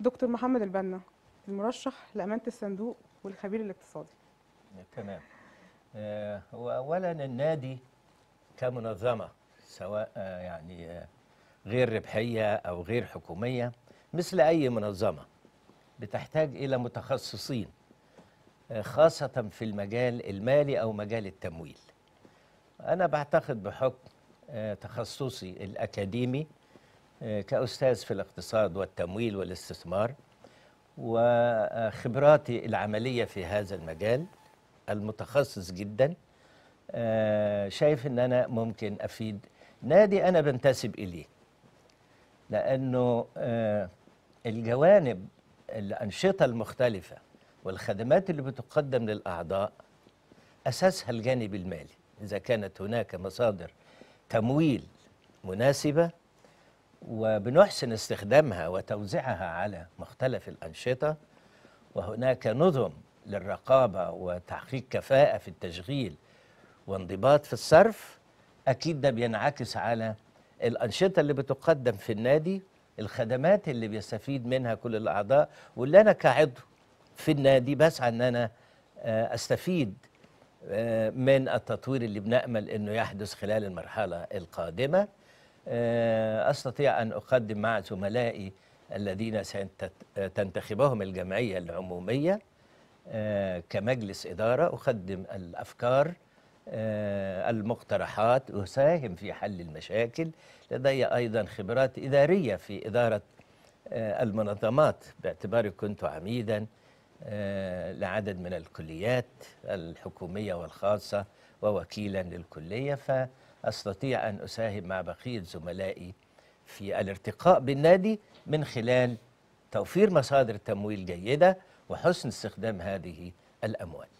دكتور محمد البنا المرشح لامانه الصندوق والخبير الاقتصادي تمام هو آه، اولا النادي كمنظمه سواء آه، يعني آه، غير ربحيه او غير حكوميه مثل اي منظمه بتحتاج الى متخصصين خاصه في المجال المالي او مجال التمويل انا بعتقد بحكم تخصصي الاكاديمي آه، كأستاذ في الاقتصاد والتمويل والاستثمار وخبراتي العملية في هذا المجال المتخصص جدا آه، شايف أن أنا ممكن أفيد نادي أنا بنتسب إليه لأنه آه، الجوانب الأنشطة المختلفة والخدمات اللي بتقدم للأعضاء أساسها الجانب المالي إذا كانت هناك مصادر تمويل مناسبة وبنحسن استخدامها وتوزيعها على مختلف الأنشطة وهناك نظم للرقابة وتحقيق كفاءة في التشغيل وانضباط في الصرف أكيد ده بينعكس على الأنشطة اللي بتقدم في النادي الخدمات اللي بيستفيد منها كل الأعضاء واللي أنا كعضو في النادي بسعى أن أنا آه، أستفيد آه، من التطوير اللي بنأمل أنه يحدث خلال المرحلة القادمة آه، أستطيع أن أقدم مع زملائي الذين ستنتخبهم الجمعية العمومية آه، كمجلس إدارة أقدم الأفكار آه، المقترحات أساهم في حل المشاكل لدي أيضا خبرات إدارية في إدارة المنظمات باعتباري كنت عميدا لعدد من الكليات الحكومية والخاصة ووكيلا للكلية ف أستطيع أن أساهم مع بقية زملائي في الارتقاء بالنادي من خلال توفير مصادر تمويل جيدة وحسن استخدام هذه الأموال